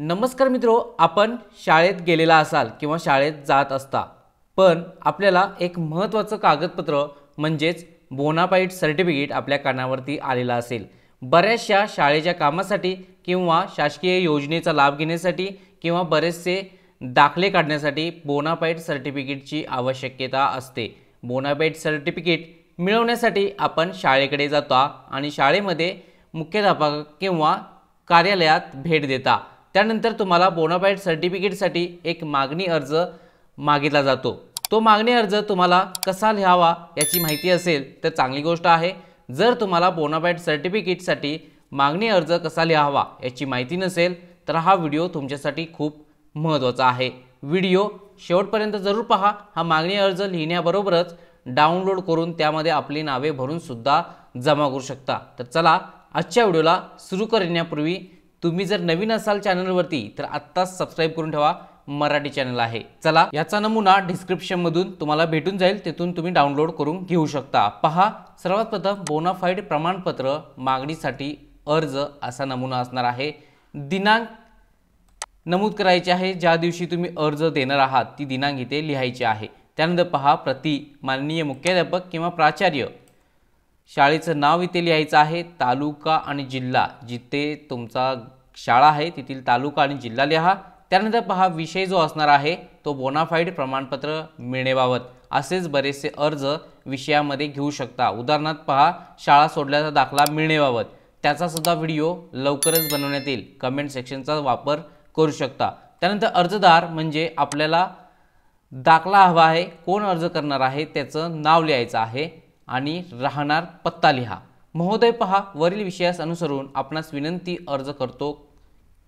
नमस्कार मित्रो आपण शाळेत गेलेला असाल किंवा शाळेत जात असता पण आपल्याला एक महत्त्वाचं कागदपत्र म्हणजेच बोनापाईट सर्टिफिकेट आपल्या कानावरती आलेला असेल बऱ्याचशा शाळेच्या कामासाठी किंवा शासकीय योजनेचा लाभ घेण्यासाठी किंवा बरेचसे दाखले काढण्यासाठी बोनापाईट सर्टिफिकेटची आवश्यकता असते बोनापाईट सर्टिफिकेट मिळवण्यासाठी आपण शाळेकडे जाता आणि शाळेमध्ये मुख्याध्यापक किंवा कार्यालयात भेट देता त्यानंतर तुम्हाला बोनाफाईड सर्टिफिकेटसाठी एक मागणी अर्ज मागितला जातो तो मागणी अर्ज तुम्हाला कसा लिहावा याची माहिती असेल तर चांगली गोष्ट आहे जर तुम्हाला बोनाफाईड सर्टिफिकेटसाठी मागणी अर्ज कसा लिहावा याची माहिती नसेल तर हा व्हिडिओ तुमच्यासाठी खूप महत्त्वाचा आहे व्हिडिओ शेवटपर्यंत जरूर पहा हा मागणी अर्ज लिहिण्याबरोबरच डाउनलोड करून त्यामध्ये आपली नावे भरूनसुद्धा जमा करू शकता तर चला आजच्या व्हिडिओला सुरू करण्यापूर्वी तुम्ही जर नवीन असाल चॅनलवरती तर आत्ताच सबस्क्राईब करून ठेवा मराठी चॅनल आहे चला याचा नमुना डिस्क्रिप्शनमधून तुम्हाला भेटून जाईल तेथून तुम्ही डाउनलोड करून घेऊ शकता पहा सर्वात प्रथम बोनाफाईड प्रमाणपत्र मागणीसाठी अर्ज असा नमुना असणार आहे दिनांक नमूद करायचे आहे ज्या दिवशी तुम्ही अर्ज देणार आहात ती दिनांक इथे लिहायची आहे त्यानंतर पहा प्रति माननीय मुख्याध्यापक किंवा प्राचार्य शाळेचं नाव इथे लिहायचं आहे तालुका आणि जिल्हा जिथे तुमचा शाळा आहे तिथील तालुका आणि जिल्हा लिहा त्यानंतर पहा विषय जो असणार आहे तो बोनाफाईड प्रमाणपत्र मिळण्याबाबत असेच बरेचसे अर्ज विषयामध्ये घेऊ शकता उदाहरणार्थ पहा शाळा सोडल्याचा दाखला मिळण्याबाबत त्याचासुद्धा व्हिडिओ लवकरच बनवण्यात येईल कमेंट सेक्शनचा वापर करू शकता त्यानंतर अर्जदार म्हणजे आपल्याला दाखला हवा आहे कोण अर्ज करणार आहे त्याचं नाव लिहायचं आहे आणि राहणार पत्ता लिहा महोदय पहा वरील विषयास अनुसरून आपणास विनंती अर्ज करतो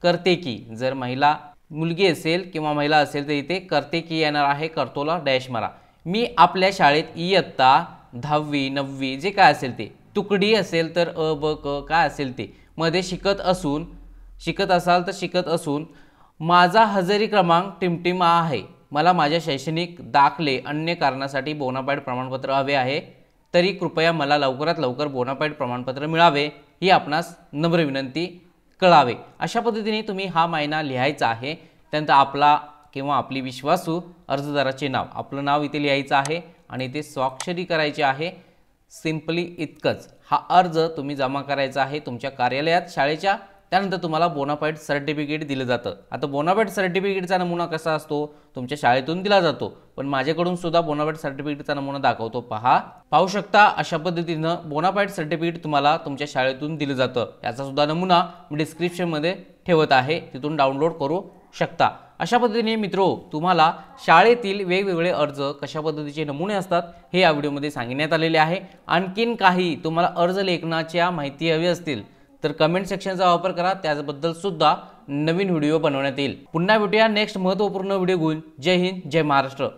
करते की जर महिला मुलगी असेल किंवा महिला असेल तर इथे करते की येणार आहे करतोला डॅश मारा मी आपल्या शाळेत इयत्ता दहावी नववी जे काय असेल ते तुकडी असेल तर अ ब क काय असेल ते मध्ये शिकत असून शिकत असाल तर शिकत असून माझा हजेरी क्रमांक टिमटिमा आहे मला माझ्या शैक्षणिक दाखले अन्य कारणासाठी बोनापाईड प्रमाणपत्र हवे आहे तरी कृपया मला लवकरात लवकर बोनापाईट प्रमाणपत्र मिळावे ही आपणास नम्र विनंती कळावे अशा पद्धतीने तुम्ही हा मायना लिहायचा आहे त्यानंतर आपला किंवा आपली विश्वासू अर्जदाराचे नाव आपलं नाव इथे लिहायचं आहे आणि इथे स्वाक्षरी करायची आहे सिम्पली इतकंच हा अर्ज तुम्ही जमा करायचा आहे तुमच्या कार्यालयात शाळेच्या त्यानंतर तुम्हाला बोनाफाईट सर्टिफिकेट दिलं जातं आता बोनाफाईट सर्टिफिकेटचा नमुना कसा असतो तुमच्या शाळेतून दिला जातो पण माझ्याकडून सुद्धा बोनाफाईट सर्टिफिकेटचा नमुना दाखवतो पहा पाहू शकता अशा पद्धतीनं बोनाफाईट सर्टिफिकेट तुम्हाला तुमच्या शाळेतून दिलं जातं याचा सुद्धा नमुना मी डिस्क्रिप्शनमध्ये ठेवत आहे तिथून डाउनलोड करू शकता अशा पद्धतीने मित्रो तुम्हाला शाळेतील वेगवेगळे अर्ज कशा पद्धतीचे नमुने असतात हे या व्हिडिओमध्ये सांगण्यात आलेले आहे आणखीन काही तुम्हाला अर्ज लेखनाच्या माहिती हवी असतील तर कमेंट सेक्शनचा वापर करा त्याबद्दल सुद्धा नवीन व्हिडिओ बनवण्यात येईल पुन्हा भेटूया नेक्स्ट महत्त्वपूर्ण व्हिडिओ घेऊन जय हिंद जय महाराष्ट्र